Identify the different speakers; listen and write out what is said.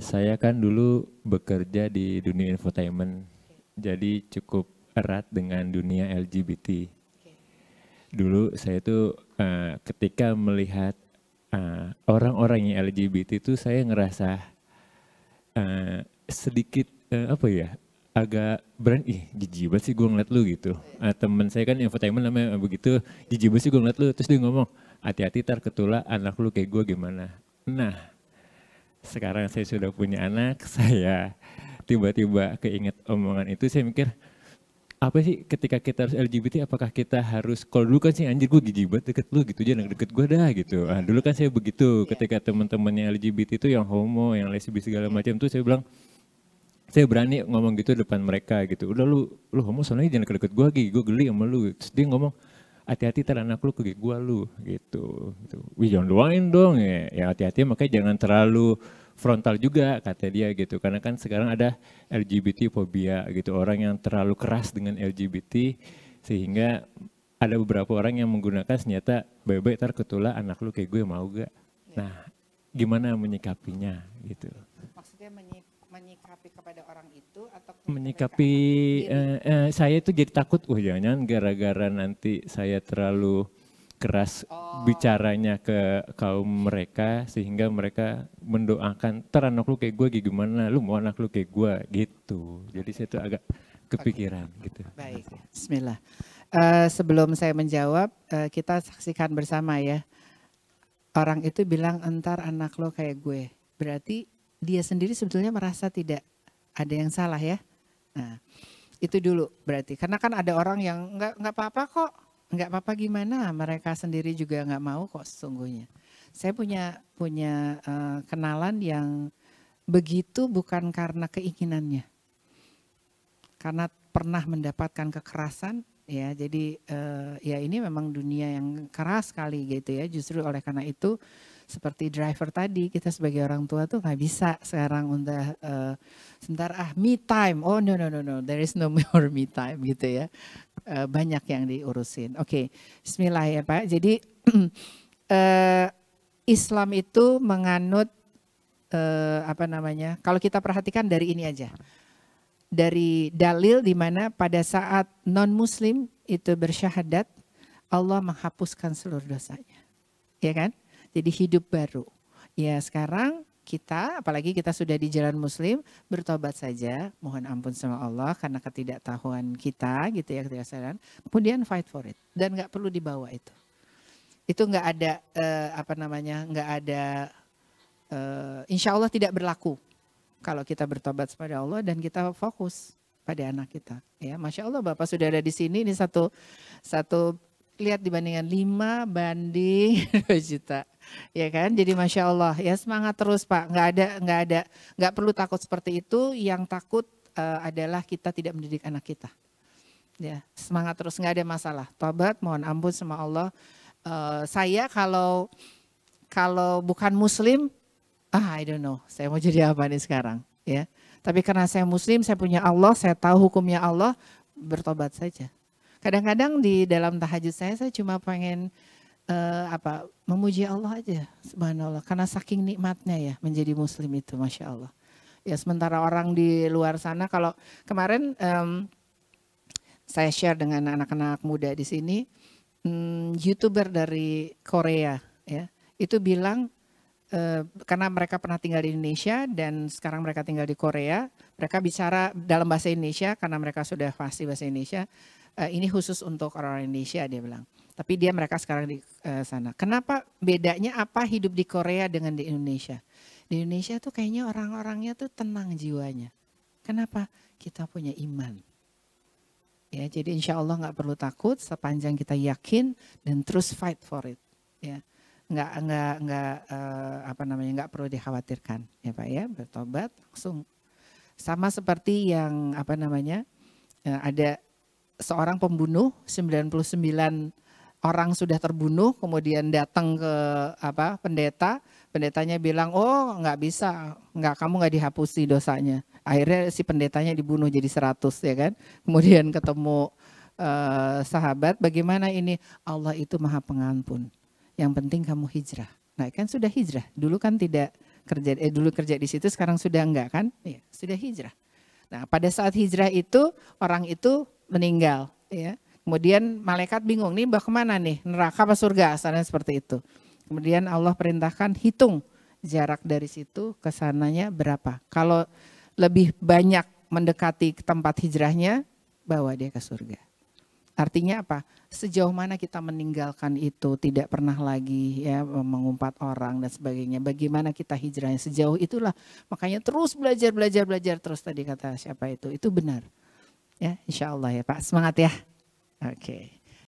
Speaker 1: saya kan dulu bekerja di dunia infotainment, jadi cukup erat dengan dunia LGBT. Dulu saya itu uh, eh, ketika melihat orang eh, orang-orang yang LGBT itu saya ngerasa uh, sedikit uh, apa ya agak berani, ih jijibat sih gue ngeliat lu gitu. Uh, temen saya kan infotainment namanya begitu, jijibat sih gue ngeliat lu. Terus dia ngomong, hati-hati tar ketula anak lu kayak gue gimana. Nah sekarang saya sudah punya anak, saya tiba-tiba keinget omongan itu, saya mikir, apa sih ketika kita harus LGBT apakah kita harus kalau dulu kan sih anjir gue gigi banget deket lu gitu jangan deket gue dah gitu nah, dulu kan saya begitu iya. ketika teman-temannya LGBT itu yang homo yang lesbi segala macam tuh saya bilang saya berani ngomong gitu depan mereka gitu udah lu lu homo soalnya jangan deket deket gue lagi gue geli sama lu gitu. terus dia ngomong hati-hati ntar anak lu kegi gua lu gitu. gitu. Wih jangan doain dong ya, ya hati-hati makanya jangan terlalu frontal juga kata dia gitu karena kan sekarang ada LGBT fobia gitu orang yang terlalu keras dengan LGBT sehingga ada beberapa orang yang menggunakan senjata bebek ntar ketula anak lu kayak gue mau gak iya. nah gimana menyikapinya gitu maksudnya menyikapi menyikapi kepada orang itu atau menyikapi eh, eh, saya itu jadi takut oh jangan gara-gara nanti saya terlalu keras oh. bicaranya ke kaum mereka sehingga mereka mendoakan teranak anak lu kayak gue gimana lu mau anak lu kayak gue gitu jadi saya itu agak kepikiran okay. gitu baik
Speaker 2: Bismillah uh, sebelum saya menjawab uh, kita saksikan bersama ya orang itu bilang entar anak lo kayak gue berarti dia sendiri sebetulnya merasa tidak ada yang salah ya. Nah, itu dulu berarti. Karena kan ada orang yang nggak nggak apa-apa kok, nggak apa-apa gimana. Mereka sendiri juga nggak mau kok sesungguhnya. Saya punya punya uh, kenalan yang begitu bukan karena keinginannya, karena pernah mendapatkan kekerasan ya. Jadi uh, ya ini memang dunia yang keras sekali gitu ya. Justru oleh karena itu seperti driver tadi kita sebagai orang tua tuh nggak bisa sekarang untuk uh, eh, sebentar ah me time oh no no no no there is no more me time gitu ya uh, banyak yang diurusin oke okay. Bismillah ya Pak jadi uh, Islam itu menganut uh, apa namanya kalau kita perhatikan dari ini aja dari dalil di mana pada saat non Muslim itu bersyahadat Allah menghapuskan seluruh dosanya ya kan jadi hidup baru. Ya sekarang kita, apalagi kita sudah di jalan muslim, bertobat saja, mohon ampun sama Allah karena ketidaktahuan kita gitu ya, ketidaksadaran Kemudian fight for it dan nggak perlu dibawa itu. Itu nggak ada eh, apa namanya, nggak ada, eh, insya Allah tidak berlaku kalau kita bertobat kepada Allah dan kita fokus pada anak kita. Ya, masya Allah, bapak sudah ada di sini ini satu satu lihat dibandingkan 5 banding 2 juta ya kan? Jadi masya Allah ya semangat terus Pak. Nggak ada nggak ada nggak perlu takut seperti itu. Yang takut uh, adalah kita tidak mendidik anak kita. Ya semangat terus nggak ada masalah. Tobat mohon ampun sama Allah. Uh, saya kalau kalau bukan Muslim, ah I don't know, saya mau jadi apa nih sekarang, ya. Tapi karena saya Muslim, saya punya Allah, saya tahu hukumnya Allah, bertobat saja. Kadang-kadang di dalam tahajud saya, saya cuma pengen uh, apa memuji Allah aja subhanallah karena saking nikmatnya ya menjadi muslim itu masya Allah ya sementara orang di luar sana kalau kemarin um, saya share dengan anak-anak muda di sini um, youtuber dari Korea ya itu bilang eh, karena mereka pernah tinggal di Indonesia dan sekarang mereka tinggal di Korea mereka bicara dalam bahasa Indonesia karena mereka sudah fasih bahasa Indonesia eh, ini khusus untuk orang-orang Indonesia dia bilang tapi dia mereka sekarang di uh, sana. Kenapa bedanya apa hidup di Korea dengan di Indonesia? Di Indonesia tuh kayaknya orang-orangnya tuh tenang jiwanya. Kenapa? Kita punya iman. Ya, jadi insya Allah nggak perlu takut sepanjang kita yakin dan terus fight for it. Ya, nggak nggak nggak uh, apa namanya nggak perlu dikhawatirkan ya pak ya bertobat langsung sama seperti yang apa namanya eh, ada seorang pembunuh 99 orang sudah terbunuh kemudian datang ke apa pendeta pendetanya bilang oh nggak bisa nggak kamu nggak dihapusi dosanya akhirnya si pendetanya dibunuh jadi seratus ya kan kemudian ketemu eh, sahabat bagaimana ini Allah itu maha pengampun yang penting kamu hijrah nah kan sudah hijrah dulu kan tidak kerja eh dulu kerja di situ sekarang sudah enggak kan ya, sudah hijrah nah pada saat hijrah itu orang itu meninggal ya Kemudian malaikat bingung, nih bah kemana nih? Neraka apa surga? Asalnya seperti itu. Kemudian Allah perintahkan hitung jarak dari situ ke sananya berapa. Kalau lebih banyak mendekati tempat hijrahnya, bawa dia ke surga. Artinya apa? Sejauh mana kita meninggalkan itu, tidak pernah lagi ya mengumpat orang dan sebagainya. Bagaimana kita hijrahnya sejauh itulah. Makanya terus belajar, belajar, belajar terus tadi kata siapa itu. Itu benar. Ya, insya Allah ya Pak. Semangat ya. Okay.